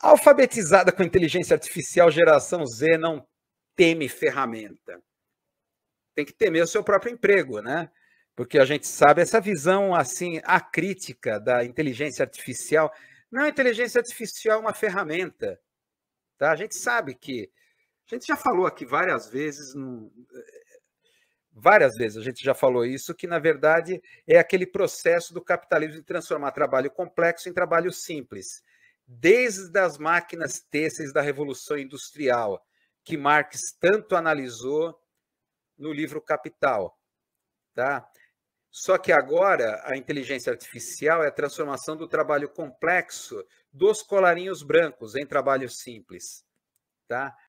Alfabetizada com inteligência artificial, geração Z não teme ferramenta. Tem que temer o seu próprio emprego, né? Porque a gente sabe essa visão assim acrítica da inteligência artificial. Não, a inteligência artificial é uma ferramenta. Tá? A gente sabe que a gente já falou aqui várias vezes, eh, várias vezes a gente já falou isso, que na verdade é aquele processo do capitalismo de transformar trabalho complexo em trabalho simples desde as máquinas têxteis da Revolução Industrial, que Marx tanto analisou no livro Capital. Tá? Só que agora a inteligência artificial é a transformação do trabalho complexo dos colarinhos brancos em trabalho simples. Tá?